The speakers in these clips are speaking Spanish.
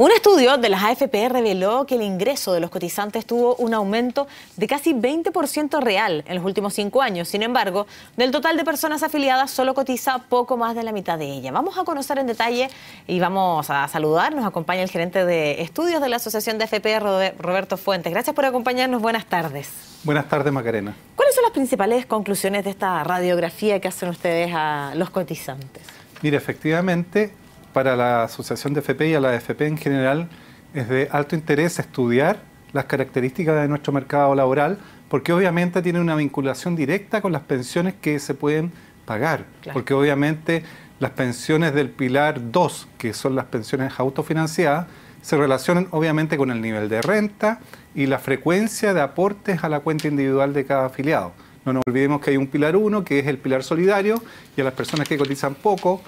Un estudio de las AFP reveló que el ingreso de los cotizantes tuvo un aumento de casi 20% real en los últimos cinco años. Sin embargo, del total de personas afiliadas solo cotiza poco más de la mitad de ella. Vamos a conocer en detalle y vamos a saludar. Nos acompaña el gerente de estudios de la Asociación de AFP, Roberto Fuentes. Gracias por acompañarnos. Buenas tardes. Buenas tardes, Macarena. ¿Cuáles son las principales conclusiones de esta radiografía que hacen ustedes a los cotizantes? Mira, efectivamente, para la Asociación de FP y a la FP en general es de alto interés estudiar las características de nuestro mercado laboral, porque obviamente tiene una vinculación directa con las pensiones que se pueden pagar, porque obviamente las pensiones del pilar 2, que son las pensiones autofinanciadas, se relacionan obviamente con el nivel de renta y la frecuencia de aportes a la cuenta individual de cada afiliado. No nos olvidemos que hay un pilar 1, que es el pilar solidario, y a las personas que cotizan poco,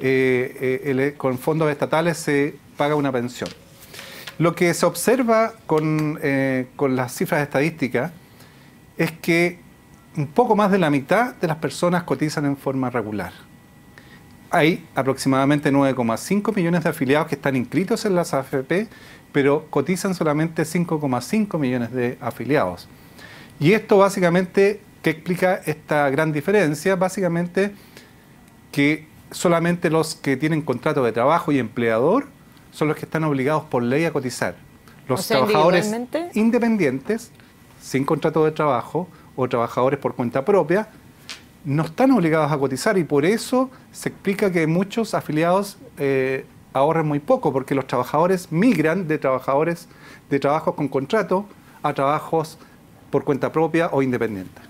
eh, eh, con fondos estatales se paga una pensión. Lo que se observa con, eh, con, las cifras estadísticas es que un poco más de la mitad de las personas cotizan en forma regular. Hay aproximadamente 9,5 millones de afiliados que están inscritos en las AFP, pero cotizan solamente 5,5 millones de afiliados. Y esto básicamente, ¿qué explica esta gran diferencia? Básicamente que solamente los que tienen contrato de trabajo y empleador son los que están obligados por ley a cotizar. Los trabajadores independientes, sin contrato de trabajo o trabajadores por cuenta propia, no están obligados a cotizar y por eso se explica que muchos afiliados eh, ahorran muy poco, porque los trabajadores migran de trabajadores de trabajos con contrato a trabajos por cuenta propia o independiente.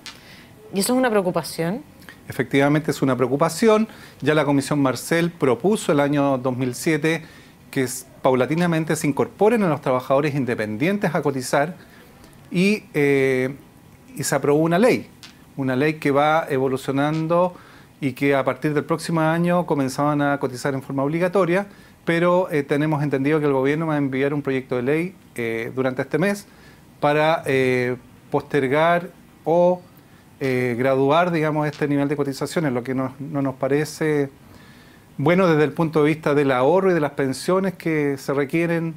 ¿Y eso es una preocupación? efectivamente es una preocupación. Ya la Comisión Marcel propuso el año 2007 que paulatinamente se incorporen a los trabajadores independientes a cotizar eh, y, se aprobó una ley, una ley que va evolucionando y que a partir del próximo año comenzaban a cotizar en forma obligatoria, pero eh, tenemos entendido que el gobierno va a enviar un proyecto de ley eh, durante este mes para postergar o eh, graduar, digamos, este nivel de cotizaciones, lo que no, nos parece bueno desde el punto de vista del ahorro y de las pensiones que se requieren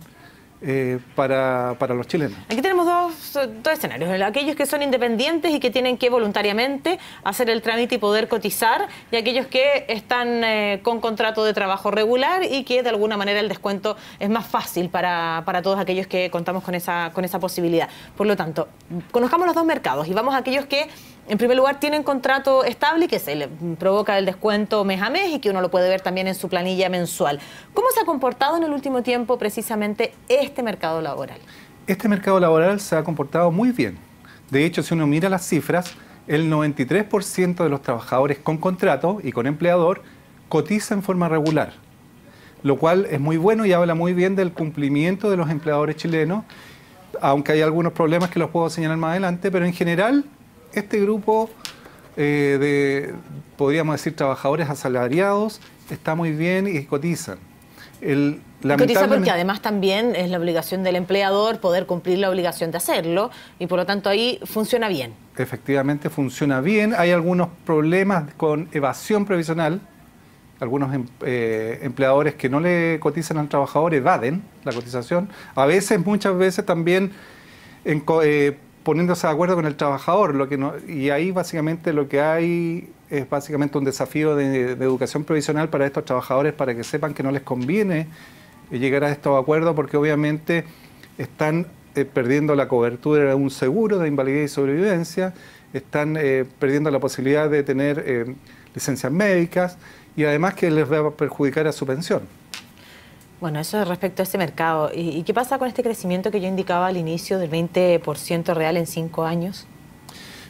eh, para, para, los chilenos. Aquí tenemos dos, dos, escenarios, aquellos que son independientes y que tienen que voluntariamente hacer el trámite y poder cotizar, y aquellos que están eh, con contrato de trabajo regular y que de alguna manera el descuento es más fácil para, para, todos aquellos que contamos con esa, con esa posibilidad. Por lo tanto, conozcamos los dos mercados y vamos a aquellos que en primer lugar, tienen contrato estable que se le provoca el descuento mes a mes y que uno lo puede ver también en su planilla mensual. ¿Cómo se ha comportado en el último tiempo precisamente este mercado laboral? Este mercado laboral se ha comportado muy bien. De hecho, si uno mira las cifras, el 93% de los trabajadores con contrato y con empleador cotiza en forma regular, lo cual es muy bueno y habla muy bien del cumplimiento de los empleadores chilenos, aunque hay algunos problemas que los puedo señalar más adelante, pero en general este grupo eh, de, podríamos decir, trabajadores asalariados está muy bien y cotizan. El, cotiza porque además también es la obligación del empleador poder cumplir la obligación de hacerlo y por lo tanto ahí funciona bien. Efectivamente funciona bien. Hay algunos problemas con evasión previsional. Algunos em, eh, empleadores que no le cotizan al trabajador evaden la cotización. A veces, muchas veces también en, eh, poniéndose de acuerdo con el trabajador. Lo que y ahí básicamente lo que hay es básicamente un desafío de, educación provisional para estos trabajadores para que sepan que no les conviene eh, llegar a estos acuerdos porque obviamente están eh, perdiendo la cobertura de un seguro de invalidez y sobrevivencia, están eh, perdiendo la posibilidad de tener licencias médicas y además que les va a perjudicar a su pensión. Bueno, eso es respecto a ese mercado. ¿Y, qué pasa con este crecimiento que yo indicaba al inicio del 20% real en cinco años?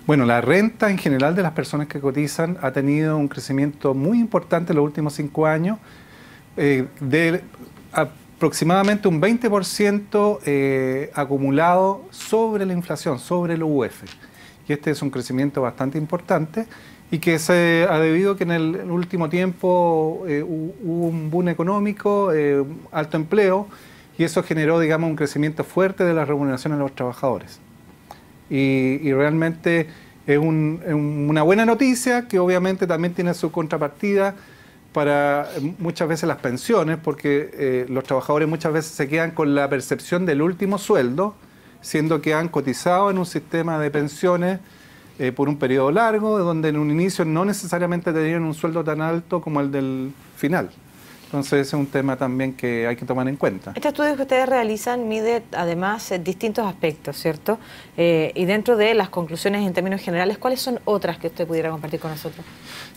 Bueno, la renta en general de las personas que cotizan ha tenido un crecimiento muy importante en los últimos cinco años, eh, de aproximadamente un 20% eh, acumulado sobre la inflación, sobre el UF. E y este es un crecimiento bastante importante y que se ha debido que en el último tiempo eh, hubo un boom económico, eh, alto empleo, y eso generó, digamos, un crecimiento fuerte de las remuneraciones de los trabajadores. Y, realmente es, una buena noticia que obviamente también tiene su contrapartida para eh, muchas veces las pensiones, porque los trabajadores muchas veces se quedan con la percepción del último sueldo, siendo que han cotizado en un sistema de pensiones eh, por un periodo largo, donde en un inicio no necesariamente tenían un sueldo tan alto como el del final. Entonces ese es un tema también que hay que tomar en cuenta. Este estudio que ustedes realizan mide además eh, distintos aspectos, ¿cierto? Eh, y dentro de las conclusiones en términos generales, ¿cuáles son otras que usted pudiera compartir con nosotros?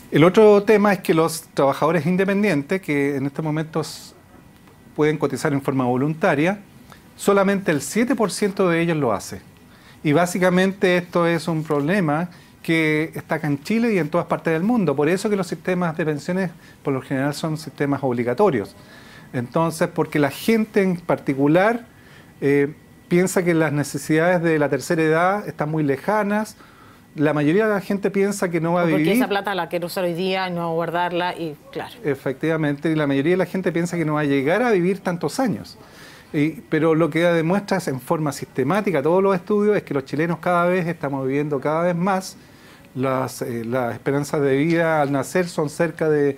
El otro tema es que los trabajadores independientes, que en estos momentos pueden cotizar en forma voluntaria, solamente el 7% de ellos lo hace. Y básicamente esto es un problema que está acá en Chile y en todas partes del mundo. Por eso que los sistemas de pensiones por lo general son sistemas obligatorios. Entonces, porque la gente en particular eh, piensa que las necesidades de la tercera edad están muy lejanas. La mayoría de la gente piensa que no va a vivir. Porque esa plata la quiero usar hoy día, no guardarla y claro. Efectivamente, la mayoría de la gente piensa que no va a llegar a vivir tantos años pero lo que demuestra en forma sistemática todos los estudios es que los chilenos cada vez estamos viviendo cada vez más. Las, eh, esperanzas de vida al nacer son cerca de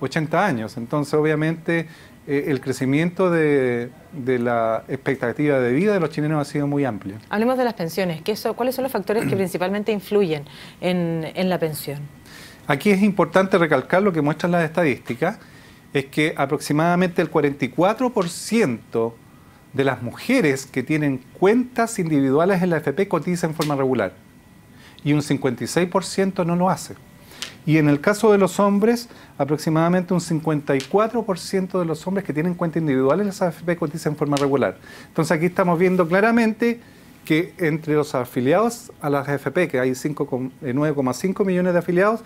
80 años. Entonces, obviamente, eh, el crecimiento de, la expectativa de vida de los chilenos ha sido muy amplio. Hablemos de las pensiones. ¿Qué son, ¿Cuáles son los factores que principalmente influyen en, en la pensión? Aquí es importante recalcar lo que muestran las estadísticas, es que aproximadamente el 44% de las mujeres que tienen cuentas individuales en la AFP cotiza en forma regular y un 56% no lo hace. Y en el caso de los hombres, aproximadamente un 54% de los hombres que tienen cuentas individuales en la AFP cotizan en forma regular. Entonces aquí estamos viendo claramente que entre los afiliados a las AFP, que hay 9,5 eh, millones de afiliados,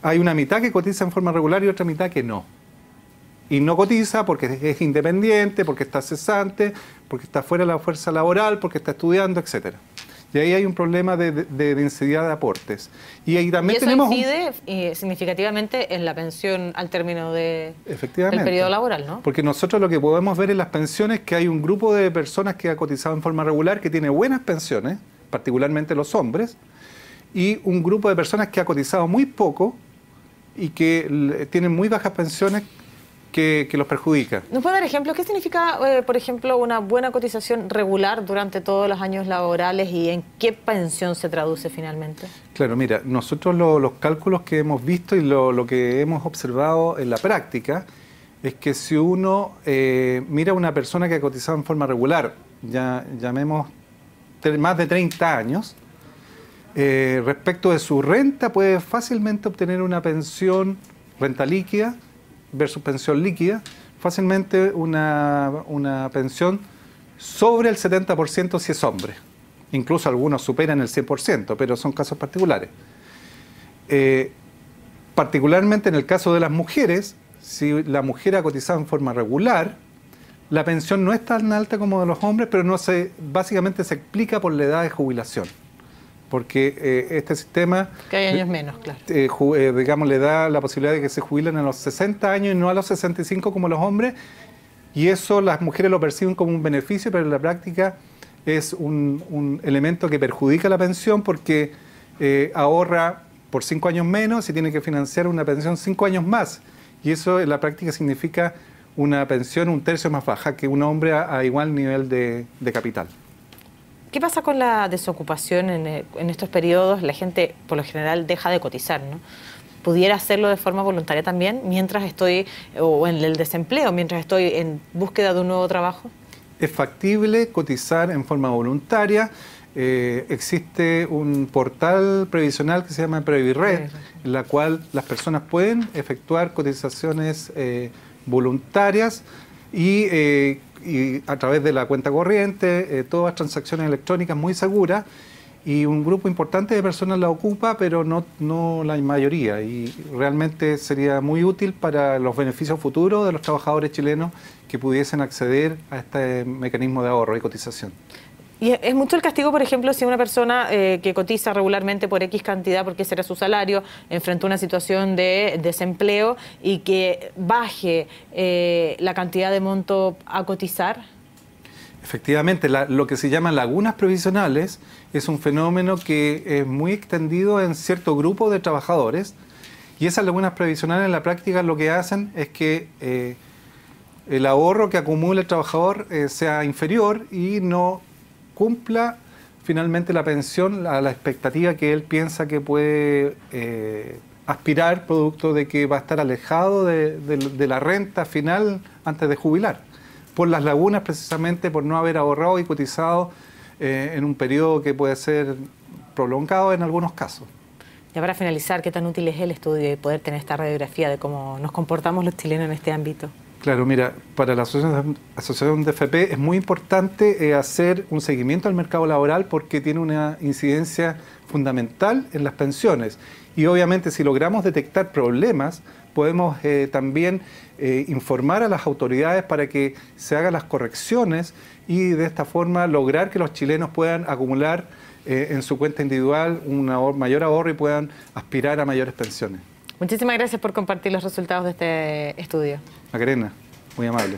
hay una mitad que cotiza en forma regular y otra mitad que no y no cotiza porque es independiente, porque está cesante, porque está fuera de la fuerza laboral, porque está estudiando, etcétera. Y ahí hay un problema de, densidad de aportes. Y ahí también eso tenemos incide eh, significativamente en la pensión al término de, Efectivamente, del periodo laboral, ¿no? Porque nosotros lo que podemos ver en las pensiones es que hay un grupo de personas que ha cotizado en forma regular, que tiene buenas pensiones, particularmente los hombres, y un grupo de personas que ha cotizado muy poco y que tienen muy bajas pensiones que, los perjudica. ¿Nos puede dar ejemplos? ¿Qué significa, eh, por ejemplo, una buena cotización regular durante todos los años laborales y en qué pensión se traduce finalmente? Claro, mira, nosotros los cálculos que hemos visto y lo, que hemos observado en la práctica es que si uno eh, mira a una persona que ha cotizado en forma regular, ya llamemos más de 30 años, eh, respecto de su renta puede fácilmente obtener una pensión, renta líquida, versus pensión líquida, fácilmente una, pensión sobre el 70% si es hombre. Incluso algunos superan el 100%, pero son casos particulares. Eh, particularmente en el caso de las mujeres, si la mujer ha cotizado en forma regular, la pensión no es tan alta como de los hombres, pero no se, básicamente se explica por la edad de jubilación porque eh, este sistema... Eh, eh, digamos, le da la posibilidad de que se jubilen a los 60 años y no a los 65 como los hombres, y eso las mujeres lo perciben como un beneficio, pero en la práctica es un, elemento que perjudica la pensión porque ahorra por 5 años menos y tiene que financiar una pensión 5 años más, y eso en la práctica significa una pensión un tercio más baja que un hombre a, igual nivel de capital. ¿Qué pasa con la desocupación eh, en, estos periodos? La gente, por lo general, deja de cotizar, ¿no? pudiera hacerlo de forma voluntaria también mientras estoy o en el desempleo, mientras estoy en búsqueda de un nuevo trabajo? Es factible cotizar en forma voluntaria. Eh, existe un portal previsional que se llama Previred, en la cual las personas pueden efectuar cotizaciones eh, voluntarias y eh, y a través de la cuenta corriente, eh, todas transacciones electrónicas muy seguras y un grupo importante de personas la ocupa, pero no, no la mayoría. Y realmente sería muy útil para los beneficios futuros de los trabajadores chilenos que pudiesen acceder a este mecanismo de ahorro y cotización. Y es mucho el castigo, por ejemplo, si una persona eh, que cotiza regularmente por X cantidad, porque ese era su salario, enfrentó una situación de desempleo y que baje eh, la cantidad de monto a cotizar. Efectivamente, lo que se llaman lagunas provisionales es un fenómeno que es muy extendido en cierto grupo de trabajadores y esas lagunas previsionales en la práctica lo que hacen es que eh, el ahorro que acumula el trabajador sea inferior y no cumpla finalmente la pensión a la expectativa que él piensa que puede eh, aspirar producto de que va a estar alejado de, la renta final antes de jubilar, por las lagunas precisamente, por no haber ahorrado y cotizado eh, en un periodo que puede ser prolongado en algunos casos. Ya para finalizar, ¿qué tan útil es el estudio de poder tener esta radiografía de cómo nos comportamos los chilenos en este ámbito? Claro, mira, para la Asociación de FP es muy importante eh, hacer un seguimiento al mercado laboral porque tiene una incidencia fundamental en las pensiones. Y obviamente si logramos detectar problemas, podemos eh, también eh, informar a las autoridades para que se hagan las correcciones y de esta forma lograr que los chilenos puedan acumular en su cuenta individual un mayor ahorro y puedan aspirar a mayores pensiones. Muchísimas gracias por compartir los resultados de este estudio. Macarena, muy amable.